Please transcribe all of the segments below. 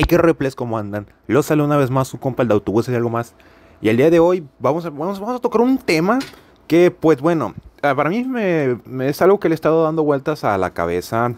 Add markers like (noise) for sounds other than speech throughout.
hay que replays como andan. Lo sale una vez más su compa el de autobús y algo más. Y el día de hoy vamos a, vamos, a tocar un tema que, pues bueno, ah, para mí es algo que le he estado dando vueltas a la cabeza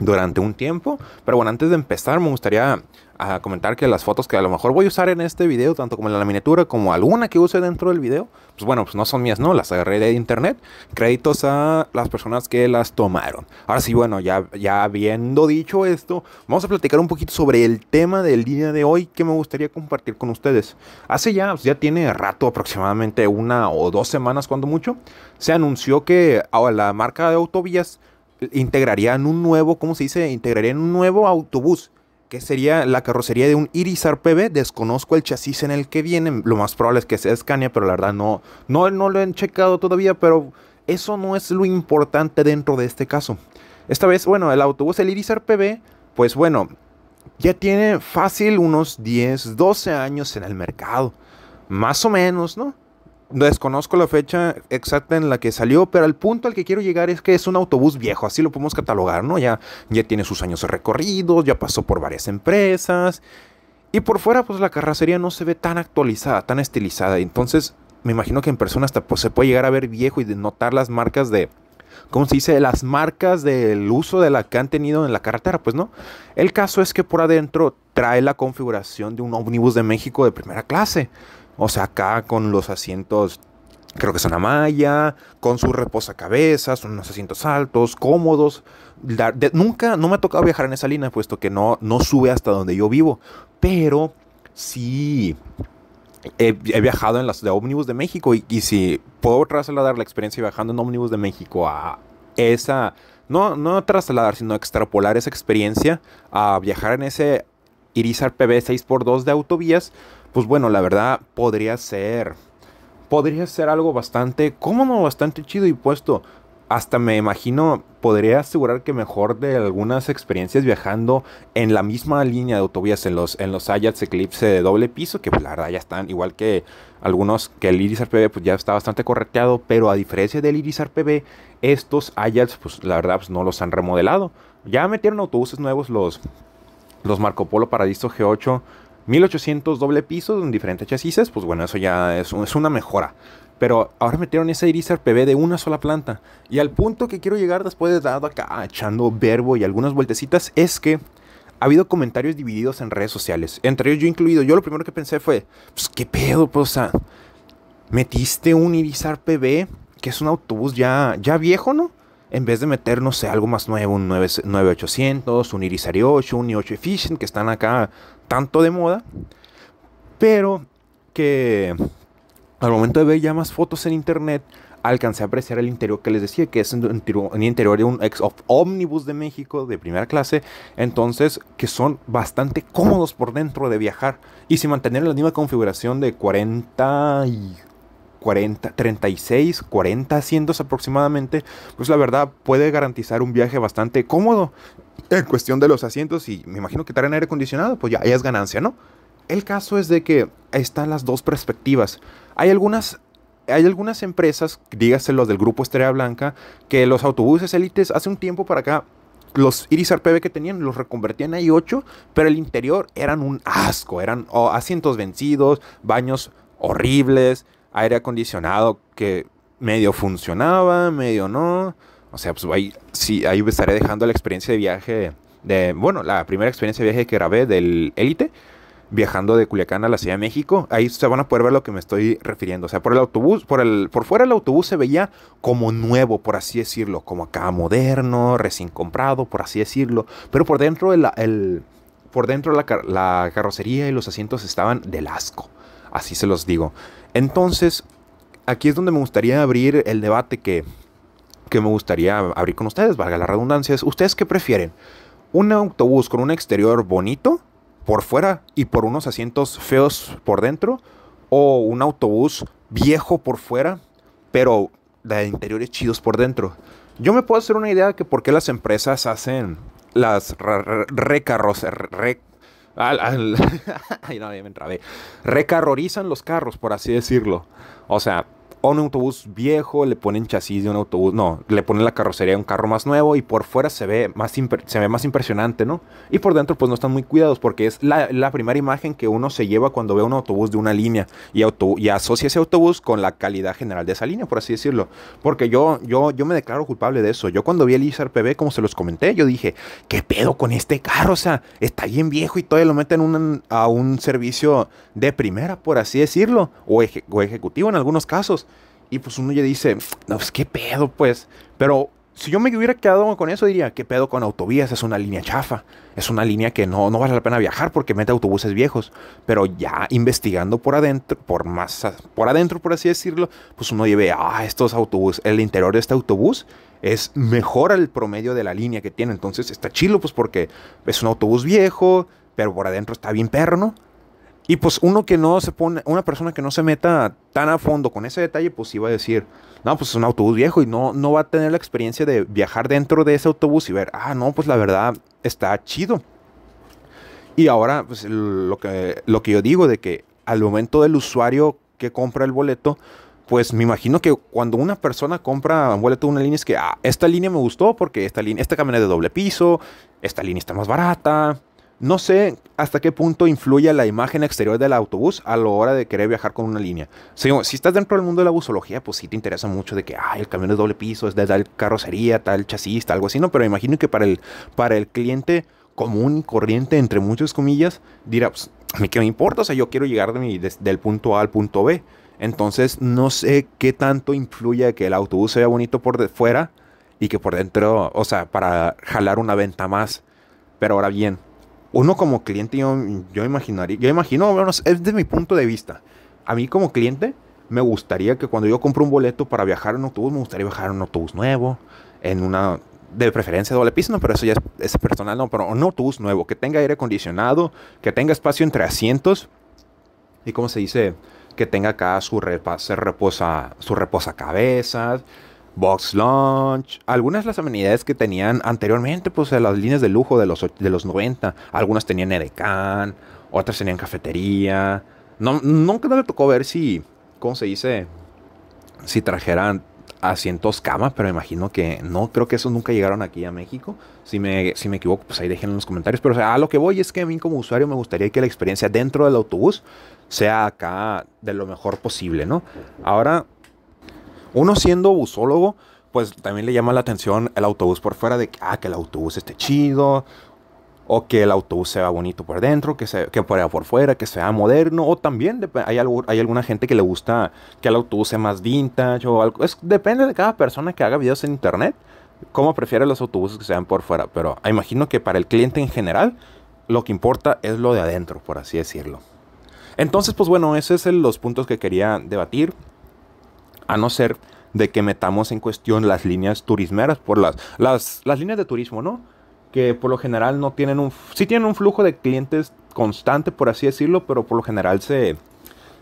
durante un tiempo. Pero bueno, antes de empezar me gustaría ah, comentar que las fotos que a lo mejor voy a usar en este video, tanto como en la miniatura como alguna que use dentro del video, pues bueno, pues no son mías, no, las agarré de internet. Créditos a las personas que las tomaron. Ahora sí, bueno, ya, ya habiendo dicho esto, vamos a platicar un poquito sobre el tema del día de hoy que me gustaría compartir con ustedes. Hace ya, pues ya tiene rato, aproximadamente una o dos semanas, cuando mucho, se anunció que ah, la marca de autovías integrarían un nuevo, ¿cómo se dice? Integrarían un nuevo autobús, que sería la carrocería de un Iris RPV. Desconozco el chasis en el que viene, lo más probable es que sea Scania, pero la verdad no, no, no lo han checado todavía, pero eso no es lo importante dentro de este caso. Esta vez, bueno, el autobús, el Iris RPV, pues bueno, ya tiene fácil unos 10, 12 años en el mercado. Más o menos, ¿no? Desconozco la fecha exacta en la que salió, pero el punto al que quiero llegar es que es un autobús viejo, así lo podemos catalogar, ¿no? Ya, ya tiene sus años recorridos, ya pasó por varias empresas. Y por fuera, pues la carrocería no se ve tan actualizada, tan estilizada. Entonces, me imagino que en persona hasta pues, se puede llegar a ver viejo y notar las marcas de, ¿cómo se dice? Las marcas del uso de la que han tenido en la carretera, pues no. El caso es que por adentro trae la configuración de un ómnibus de México de primera clase. O sea, acá con los asientos, creo que son a malla, con su reposacabezas, son unos asientos altos, cómodos. nunca, no me ha tocado viajar en esa línea, puesto que no, no sube hasta donde yo vivo. Pero sí, he, viajado en las de ómnibus de México y, si puedo trasladar la experiencia viajando en ómnibus de México a esa no, no trasladar, sino extrapolar esa experiencia a viajar en ese Irizar PB 6x2 de autovías, pues bueno, la verdad podría ser, podría ser algo bastante cómodo, bastante chido y puesto. Hasta me imagino, podría asegurar que mejor de algunas experiencias viajando en la misma línea de autovías, en los, en los Ayats Eclipse de doble piso, que pues la verdad ya están, igual que algunos, que el Iris RPB pues ya está bastante correteado, pero a diferencia del Iris RPB, estos Ayats pues la verdad pues, no los han remodelado. Ya metieron autobuses nuevos los los Marco Polo Paradiso G8 1800 doble piso en diferentes chasis, pues bueno, eso ya es, una mejora. Pero ahora metieron ese Irizar PB de una sola planta. Y al punto que quiero llegar después de dado acá, echando verbo y algunas vueltecitas, es que ha habido comentarios divididos en redes sociales. Entre ellos yo incluido. Yo lo primero que pensé fue, pues qué pedo, pues, o sea, metiste un Irizar PB, que es un autobús ya, ya viejo, ¿no? en vez de meter, no sé, algo más nuevo, un 9800, un Iris Ari 8, un i8 Efficient, que están acá tanto de moda, pero que al momento de ver ya más fotos en internet, alcancé a apreciar el interior que les decía, que es un interior de un ex of Omnibus de México de primera clase, entonces que son bastante cómodos por dentro de viajar y si mantener la misma configuración de 40 40, 36, 40 asientos aproximadamente, pues la verdad puede garantizar un viaje bastante cómodo en cuestión de los asientos y me imagino que en aire acondicionado, pues ya, es ganancia, ¿no? El caso es de que están las dos perspectivas. Hay algunas hay algunas empresas, dígase los del grupo Estrella Blanca, que los autobuses élites hace un tiempo para acá, los Iris RPB que tenían, los reconvertían en i8, pero el interior eran un asco, eran oh, asientos vencidos, baños horribles, aire acondicionado que medio funcionaba, medio no. O sea, pues ahí, sí, estaré dejando la experiencia de viaje, de, bueno, la primera experiencia de viaje que grabé del Elite, viajando de Culiacán a la Ciudad de México. Ahí se van a poder ver lo que me estoy refiriendo. O sea, por el autobús, por, el, por fuera el autobús se veía como nuevo, por así decirlo, como acá moderno, recién comprado, por así decirlo. Pero por dentro, el, por dentro la, la carrocería y los asientos estaban del asco. Así se los digo. Entonces, aquí es donde me gustaría abrir el debate que, que me gustaría abrir con ustedes, valga la redundancia, ustedes qué prefieren, un autobús con un exterior bonito por fuera y por unos asientos feos por dentro, o un autobús viejo por fuera, pero de interiores chidos por dentro. Yo me puedo hacer una idea de que por qué las empresas hacen las recarros, al, (laughs) Recarrorizan los carros, por así decirlo. O sea, o un autobús viejo, le ponen chasis de un autobús, no, le ponen la carrocería de un carro más nuevo y por fuera se ve más, se ve más impresionante, ¿no? Y por dentro pues no están muy cuidados porque es la, primera imagen que uno se lleva cuando ve un autobús de una línea y, y, asocia ese autobús con la calidad general de esa línea, por así decirlo. Porque yo, yo, yo me declaro culpable de eso. Yo cuando vi el Isar PB, como se los comenté, yo dije, ¿qué pedo con este carro? O sea, está bien viejo y todavía lo meten a un servicio de primera, por así decirlo, o ejecutivo en algunos casos. Y pues uno ya dice, no, pues qué pedo, pues. Pero si yo me hubiera quedado con eso, diría, ¿qué pedo con autovías? Es una línea chafa. Es una línea que no, no vale la pena viajar porque mete autobuses viejos. Pero ya investigando por adentro, por más, por adentro, por así decirlo, pues uno lleve, ah, estos autobuses, el interior de este autobús es mejor al promedio de la línea que tiene. Entonces está chilo, pues porque es un autobús viejo, pero por adentro está bien perro, ¿no? Y pues uno que no se pone, una persona que no se meta tan a fondo con ese detalle, pues iba a decir, no, pues es un autobús viejo y no, no va a tener la experiencia de viajar dentro de ese autobús y ver, ah, no, pues la verdad está chido. Y ahora, pues lo que, lo que yo digo de que al momento del usuario que compra el boleto, pues me imagino que cuando una persona compra un boleto de una línea es que, ah, esta línea me gustó porque esta línea, esta camioneta es de doble piso, esta línea está más barata, no sé hasta qué punto influye la imagen exterior del autobús a la hora de querer viajar con una línea. Si, estás dentro del mundo de la busología, pues sí te interesa mucho de que el camión es doble piso, es de tal carrocería, tal chasis, tal, algo así, ¿no? Pero imagino que para el, cliente común y corriente, entre muchas comillas, dirá, pues, a qué me importa, o sea, yo quiero llegar de del punto A al punto B. Entonces, no sé qué tanto influye que el autobús sea bonito por de fuera y que por dentro, o sea, para jalar una venta más. Pero ahora bien, uno como cliente, yo, yo imaginaría, yo imagino, bueno, es desde mi punto de vista. A mí como cliente me gustaría que cuando yo compre un boleto para viajar en autobús, me gustaría viajar en un autobús nuevo, en una, de preferencia doble piso, pero eso ya es, personal, no, pero un autobús nuevo, que tenga aire acondicionado, que tenga espacio entre asientos y como se dice, que tenga acá su, reposa, su reposa box launch, algunas de las amenidades que tenían anteriormente, pues las líneas de lujo de los, de los 90, algunas tenían edecán, otras tenían cafetería. No, nunca me tocó ver si, ¿cómo se dice? Si trajeran asientos cama, pero imagino que no, creo que esos nunca llegaron aquí a México. Si me, si me equivoco, pues ahí dejen en los comentarios. Pero a lo que voy es que a mí como usuario me gustaría que la experiencia dentro del autobús sea acá de lo mejor posible, ¿no? Ahora, uno siendo busólogo, pues también le llama la atención el autobús por fuera de que, ah, el autobús esté chido, o que el autobús sea bonito por dentro, que, que por, fuera, que sea moderno, o también hay, algo, hay alguna gente que le gusta que el autobús sea más vintage, algo. Es, depende de cada persona que haga videos en internet, cómo prefiere los autobuses que sean por fuera, pero imagino que para el cliente en general, lo que importa es lo de adentro, por así decirlo. Entonces, pues bueno, esos son los puntos que quería debatir a no ser de que metamos en cuestión las líneas turismeras por las, las, líneas de turismo, ¿no? Que por lo general no tienen un, sí tienen un flujo de clientes constante, por así decirlo, pero por lo general se,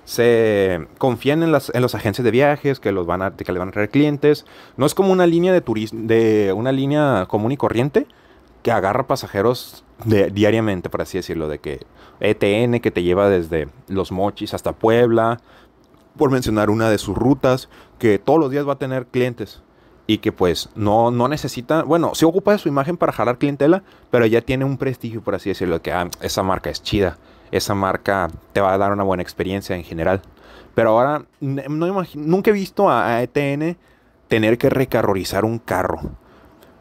se confían en las, en agencias de viajes que, los van a, que le van a traer clientes. No es como una línea de turismo, de una línea común y corriente que agarra pasajeros diariamente, por así decirlo, de que ETN que te lleva desde Los Mochis hasta Puebla, por mencionar una de sus rutas, que todos los días va a tener clientes y que pues no, no necesita, bueno, se ocupa de su imagen para jalar clientela, pero ya tiene un prestigio, por así decirlo, que ah, esa marca es chida, esa marca te va a dar una buena experiencia en general. Pero ahora, no nunca he visto a, ETN tener que recarrorizar un carro.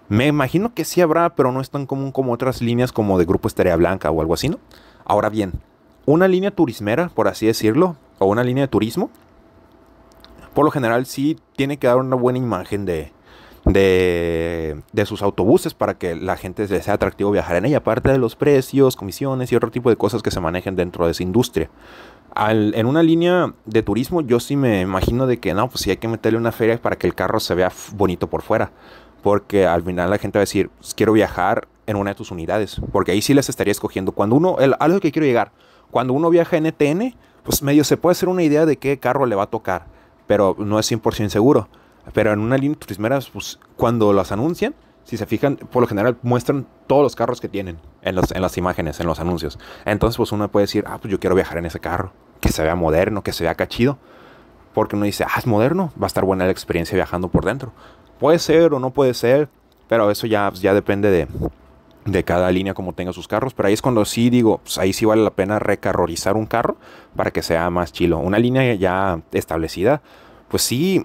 Me imagino que sí habrá, pero no es tan común como otras líneas como de Grupo Estrella Blanca o algo así, ¿no? Ahora bien, una línea turismera, por así decirlo, o una línea de turismo, por lo general sí tiene que dar una buena imagen de, de, sus autobuses para que la gente sea atractivo viajar en ella, aparte de los precios, comisiones y otro tipo de cosas que se manejen dentro de esa industria. en una línea de turismo yo sí me imagino de que no, pues sí hay que meterle una feria para que el carro se vea bonito por fuera, porque al final la gente va a decir, pues quiero viajar en una de tus unidades, porque ahí sí les estaría escogiendo. Cuando uno, el, algo que quiero llegar, cuando uno viaja en ETN, pues medio se puede hacer una idea de qué carro le va a tocar pero no es 100% seguro. Pero en una línea turismera, pues, cuando las anuncian, si se fijan, por lo general muestran todos los carros que tienen en, las imágenes, en los anuncios. Entonces, pues uno puede decir, ah, pues yo quiero viajar en ese carro, que se vea moderno, que se vea cachido. Porque uno dice, ah, es moderno, va a estar buena la experiencia viajando por dentro. Puede ser o no puede ser, pero eso ya, ya depende de, de cada línea como tenga sus carros, pero ahí es cuando sí digo, pues, ahí sí vale la pena recarrorizar un carro para que sea más chilo. Una línea ya establecida, pues sí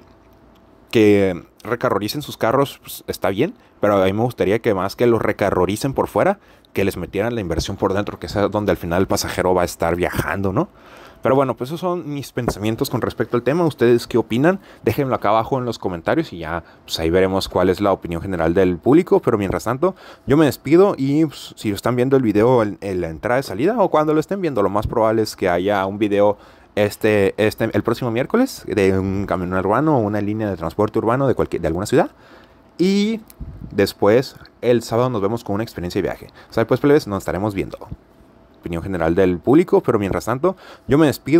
que recarroricen sus carros pues, está bien, pero a mí me gustaría que más que los recarroricen por fuera, que les metieran la inversión por dentro, que es donde al final el pasajero va a estar viajando, ¿no? Pero bueno, pues esos son mis pensamientos con respecto al tema. ¿Ustedes qué opinan? Déjenlo acá abajo en los comentarios y ya pues, ahí veremos cuál es la opinión general del público. Pero mientras tanto, yo me despido y pues, si están viendo el video en, la entrada y salida o cuando lo estén viendo, lo más probable es que haya un video este, este, el próximo miércoles de un camión urbano o una línea de transporte urbano de, cualquier, de alguna ciudad. Y después, el sábado nos vemos con una experiencia de viaje. O sea, pues plebes, nos estaremos viendo opinión general del público, pero mientras tanto, yo me despido.